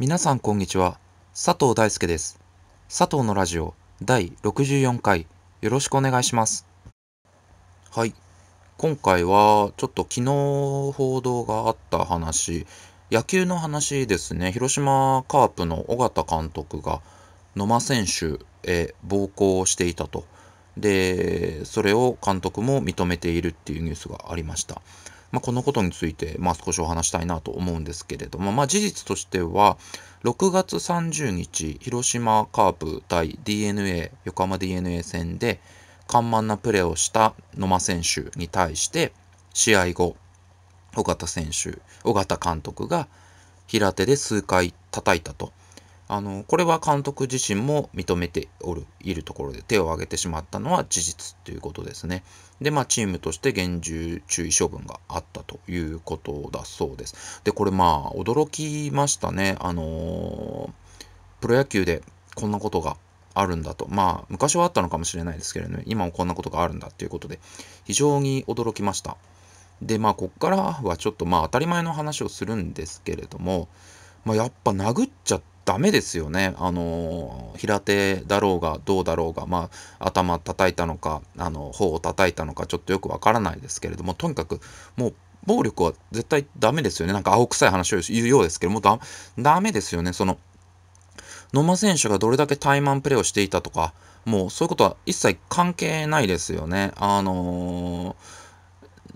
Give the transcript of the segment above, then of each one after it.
皆さんこんにちは。佐藤大輔です。佐藤のラジオ第64回よろしくお願いします。はい。今回はちょっと昨日報道があった話、野球の話ですね。広島カープの尾形監督が野間選手へ暴行をしていたと。で、それを監督も認めているっていうニュースがありました。まあ、このことについて、まあ、少しお話したいなと思うんですけれども、まあ、事実としては、6月30日、広島カープ対 DNA、横浜 DNA 戦で、緩慢なプレーをした野間選手に対して、試合後、尾形選手、尾形監督が平手で数回叩いたと。あのこれは監督自身も認めておるいるところで手を挙げてしまったのは事実ということですね。で、まあ、チームとして厳重注意処分があったということだそうです。で、これまあ驚きましたね。あのプロ野球でこんなことがあるんだと。まあ、昔はあったのかもしれないですけれども、ね、今もこんなことがあるんだということで、非常に驚きました。で、まあ、こっからはちょっとまあ、当たり前の話をするんですけれども、まあ、やっぱ殴っちゃっダメですよね。あの平手だろうがどうだろうが、まあ、頭叩いたのか、あの頬を叩いたのか、ちょっとよくわからないですけれども、とにかくもう暴力は絶対ダメですよね。なんか青臭い話を言うようですけども、だダメですよね。その野間選手がどれだけタイマンプレーをしていたとか、もうそういうことは一切関係ないですよね。あの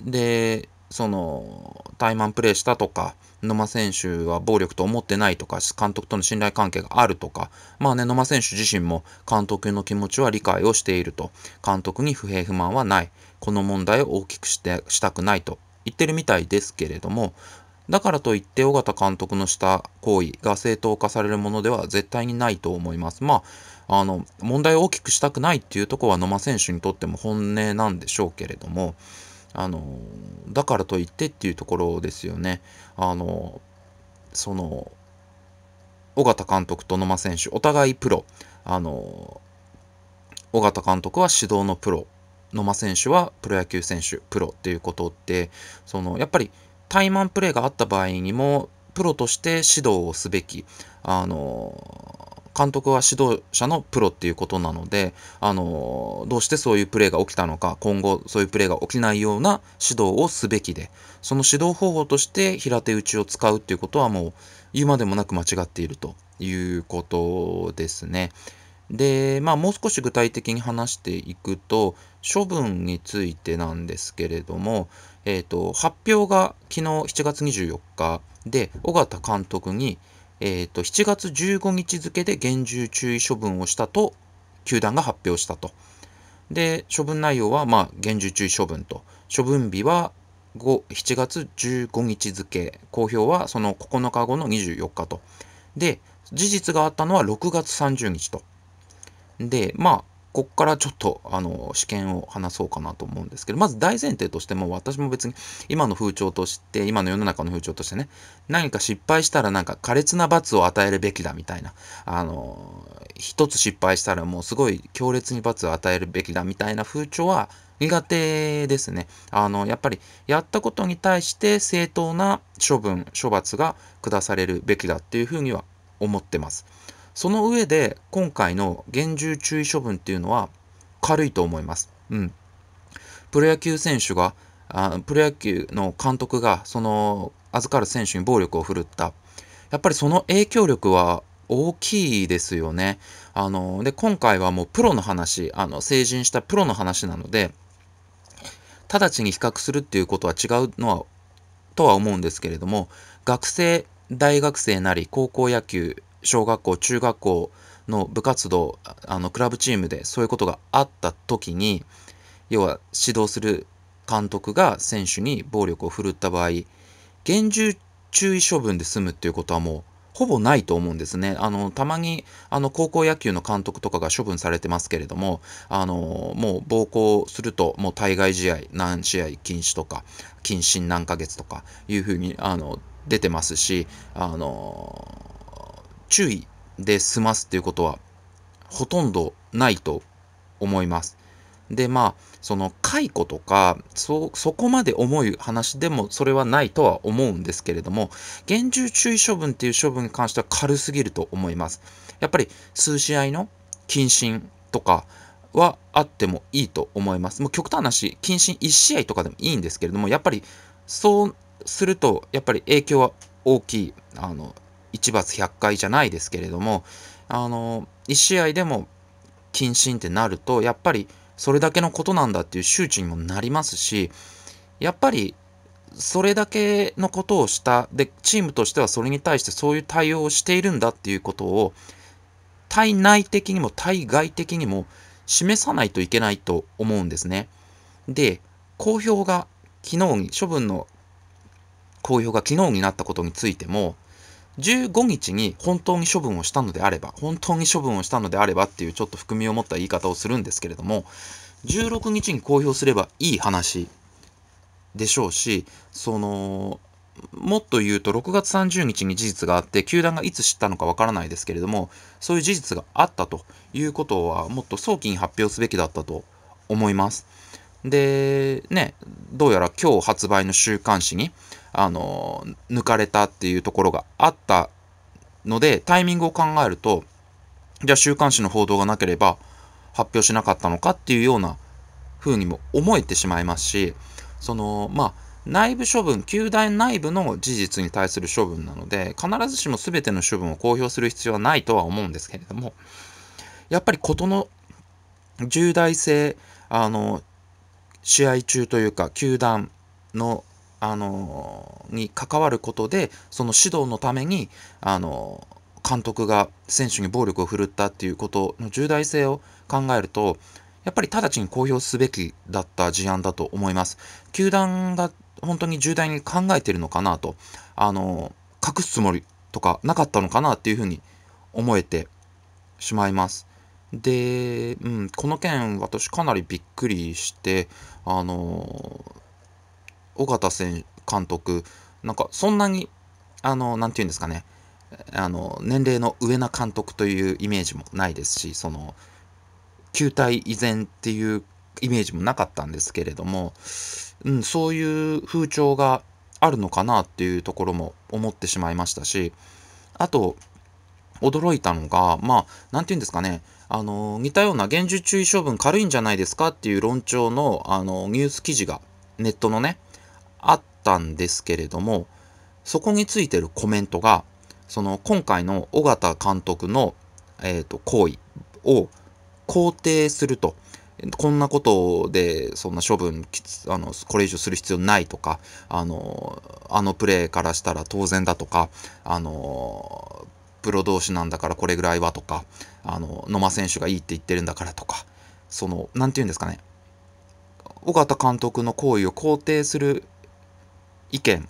ー、で、その、怠慢プレーしたとか、野間選手は暴力と思ってないとか、監督との信頼関係があるとか、まあね、野間選手自身も監督の気持ちは理解をしていると、監督に不平不満はない、この問題を大きくしてしたくないと言ってるみたいですけれども、だからといって尾形監督のした行為が正当化されるものでは絶対にないと思います。まあ、あの、問題を大きくしたくないっていうとこは野間選手にとっても本音なんでしょうけれども、あのだからといってっていうところですよね。あのその緒方監督と野間選手お互いプロあの緒方監督は指導のプロ野間選手はプロ野球選手プロっていうことってそのやっぱり怠慢プレーがあった場合にもプロとして指導をすべきあの監督は指導者のプロっていうことなので、あのどうしてそういうプレーが起きたのか、今後そういうプレーが起きないような指導をすべきで、その指導方法として平手打ちを使うっていうことはもう言うまでもなく間違っているということですね。で、まあ、もう少し具体的に話していくと、処分についてなんですけれども、えっ、ー、と、発表が昨日7月24日で、尾形監督に、えーと、7月15日付で厳重注意処分をしたと球団が発表したと。で、処分内容は、まあ、厳重注意処分と。処分日は7月15日付、公表はその9日後の24日と。で、事実があったのは6月30日と。で、まあ、こっからちょっとあの試験を話そうかなと思うんですけどまず大前提としても私も別に今の風潮として今の世の中の風潮としてね何か失敗したらなんか苛烈な罰を与えるべきだみたいなあの一つ失敗したらもうすごい強烈に罰を与えるべきだみたいな風潮は苦手ですね。あの、やっぱり、やったことに対して正当な処分、処罰が下されるべきだっていうふうには思ってます。その上で今回の厳重注意処分っていうのは軽いと思います。うん。プロ野球選手が、あプロ野球の監督がその預かる選手に暴力を振るった。やっぱりその影響力は大きいですよね。あの、で、今回はもうプロの話、あの、成人したプロの話なので、直ちに比較するっていうことは違うのは、とは思うんですけれども、学生、大学生なり、高校野球小学校、中学校の部活動、あの、クラブチームでそういうことがあった時に、要は指導する監督が選手に暴力を振るった場合、厳重注意処分で済むっていうことはもうほぼないと思うんですね。あの、たまに、あの、高校野球の監督とかが処分されてますけれども、あの、もう暴行すると、もう対外試合、何試合禁止とか、謹慎何ヶ月とか、いうふうに、あの、出てますし、あの、注意で済ますっていうことはほとんどないと思います。でまあその解雇とかそこまで重い話でもそれはないとは思うんですけれども厳重注意処分っていう処分に関しては軽すぎると思いますやっぱり数試合の謹慎とかはあってもいいと思いますもう極端な話謹慎1試合とかでもいいんですけれどもやっぱりそうするとやっぱり影響は大きいあの1罰100回じゃないですけれども、あの、1試合でも謹慎ってなると、やっぱりそれだけのことなんだっていう周知にもなりますし、やっぱりそれだけのことをした、で、チームとしてはそれに対してそういう対応をしているんだっていうことを、対内的にも対外的にも示さないといけないと思うんですね。で、公表が昨日に、処分の公表が昨日になったことについても、15日に本当に処分をしたのであれば、本当に処分をしたのであればっていうちょっと含みを持った言い方をするんですけれども、16日に公表すればいい話でしょうし、その、もっと言うと6月30日に事実があって球団がいつ知ったのかわからないですけれどもそういう事実があったということはもっと早期に発表すべきだったと思います。でねどうやら今日発売の週刊誌にあの、抜かれたっていうところがあったので、タイミングを考えると、じゃあ週刊誌の報道がなければ発表しなかったのかっていうような風にも思えてしまいますし、その、まあ、内部処分、球団内部の事実に対する処分なので、必ずしも全ての処分を公表する必要はないとは思うんですけれども、やっぱり事の重大性、あの、試合中というか、球団のあのに関わることでその指導のためにあの監督が選手に暴力を振るったっていうことの重大性を考えるとやっぱり直ちに公表すべきだった事案だと思います。球団が本当に重大に考えてるのかなと、あの、隠すつもりとかなかったのかなっていうふうに思えてしまいます。で、うん、この件私かなりびっくりして、あの、尾形選監督なんかそんなにあの何て言うんですかねあの年齢の上な監督というイメージもないですしその球体依然っていうイメージもなかったんですけれども、うん、そういう風潮があるのかなっていうところも思ってしまいましたしあと驚いたのがまあ何て言うんですかねあの似たような厳重注意処分軽いんじゃないですかっていう論調のあのニュース記事がネットのねったんですけれども、そこについてるコメントが、その今回の尾形監督の、えーと、行為を肯定すると。こんなことで、そんな処分、あの、これ以上する必要ないとか、あの、あのプレーからしたら当然だとか、あの、プロ同士なんだからこれぐらいはとか、あの、野間選手がいいって言ってるんだからとか、その、何て言うんですかね。尾形監督の行為を肯定する意見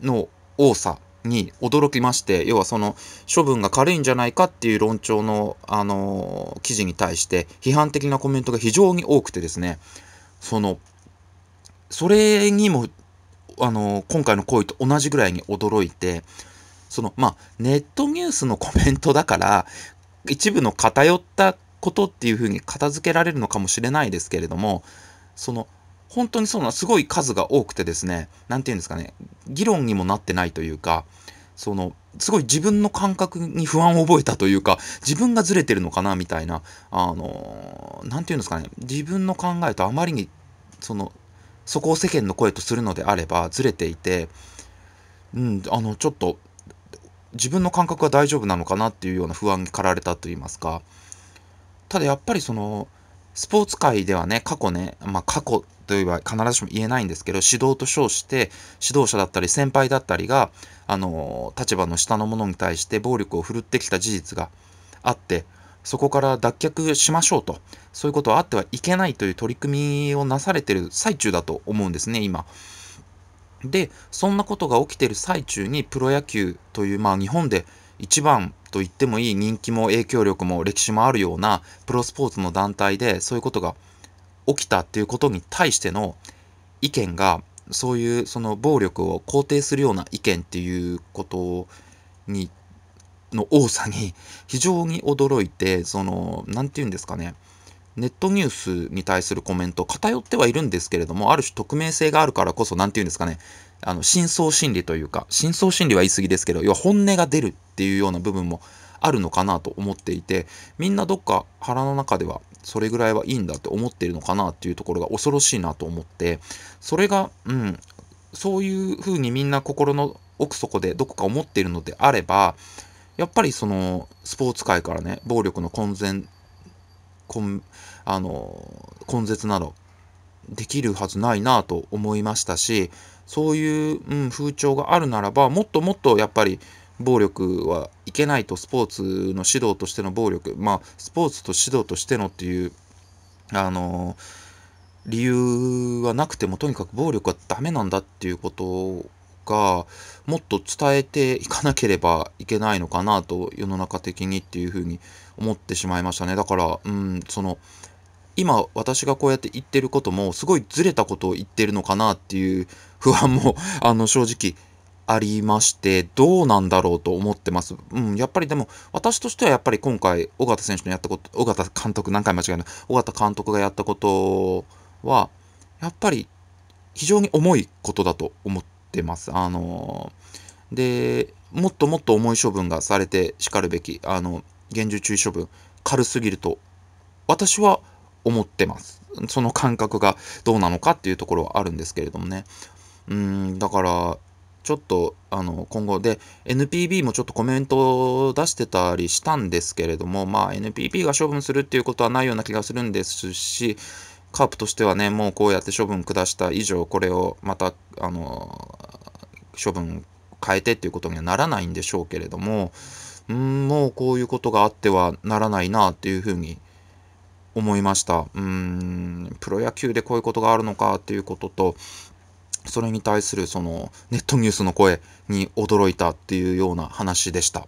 の多さに驚きまして、要はその処分が軽いんじゃないかっていう論調の、あのー、記事に対して批判的なコメントが非常に多くてですね、その、それにも、あのー、今回の行為と同じぐらいに驚いて、その、まあ、ネットニュースのコメントだから、一部の偏ったことっていうふうに片付けられるのかもしれないですけれども、その、本当にそうな、すごい数が多くてですね、何て言うんですかね、議論にもなってないというか、その、すごい自分の感覚に不安を覚えたというか、自分がずれてるのかな、みたいな、あの、なて言うんですかね、自分の考えとあまりに、その、そこを世間の声とするのであれば、ずれていて、うん、あの、ちょっと、自分の感覚は大丈夫なのかなっていうような不安に駆られたと言いますか、ただやっぱりその、スポーツ界ではね、過去ね、まあ過去とは必ずしも言えないんですけど指導と称して指導者だったり先輩だったりがあの立場の下の者に対して暴力を振るってきた事実があってそこから脱却しましょうとそういうことはあってはいけないという取り組みをなされてる最中だと思うんですね今。でそんなことが起きてる最中にプロ野球というまあ日本で一番と言ってもいい人気も影響力も歴史もあるようなプロスポーツの団体でそういうことが起きたっていうことに対しての意見がそういうその暴力を肯定するような意見っていうことにの多さに非常に驚いてその何て言うんですかねネットニュースに対するコメント偏ってはいるんですけれどもある種匿名性があるからこそ何て言うんですかねあの深層心理というか深層心理は言い過ぎですけど要は本音が出るっていうような部分もあるのかなと思っていてみんなどっか腹の中ではそれぐらいはいいんだって思ってるのかなっていうところが恐ろしいなと思ってそれがうんそういうふうにみんな心の奥底でどこか思っているのであればやっぱりそのスポーツ界からね暴力の根然根あの根絶などできるはずないなと思いましたしそういう、うん、風潮があるならばもっともっとやっぱり暴力はいけないとスポーツの指導としての暴力まあスポーツと指導としてのっていうあの理由はなくてもとにかく暴力はダメなんだっていうことがもっと伝えていかなければいけないのかなと世の中的にっていうふうに思ってしまいましたねだからうんその今私がこうやって言ってることもすごいずれたことを言ってるのかなっていう不安もあの正直ありまして、どうなんだろうと思ってます。うん、やっぱりでも、私としてはやっぱり今回、尾形選手のやったこと、尾形監督、何回間違いない、尾形監督がやったことは、やっぱり非常に重いことだと思ってます。あのー、で、もっともっと重い処分がされてしかるべき、あの、厳重注意処分、軽すぎると、私は思ってます。その感覚がどうなのかっていうところはあるんですけれどもね。うん、だから、ちょっとあの今後で NPB もちょっとコメントを出してたりしたんですけれども、まあ、NPB が処分するっていうことはないような気がするんですしカープとしてはねもうこうやって処分下した以上これをまたあの処分変えてっていうことにはならないんでしょうけれどもんもうこういうことがあってはならないなっていうふうに思いましたうんプロ野球でこういうことがあるのかということとそれに対するそのネットニュースの声に驚いたっていうような話でした。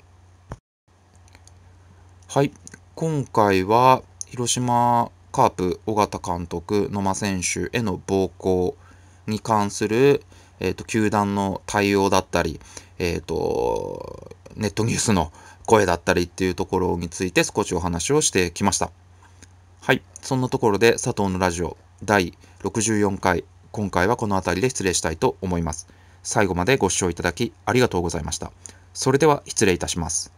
はい、今回は広島カープ尾形監督野間選手への暴行に関する、えーと、球団の対応だったり、えーと、とネットニュースの声だったりっていうところについて少しお話をしてきました。はい、そんなところで佐藤のラジオ第64回今回はこの辺りで失礼したいと思います。最後までご視聴いただきありがとうございました。それでは失礼いたします。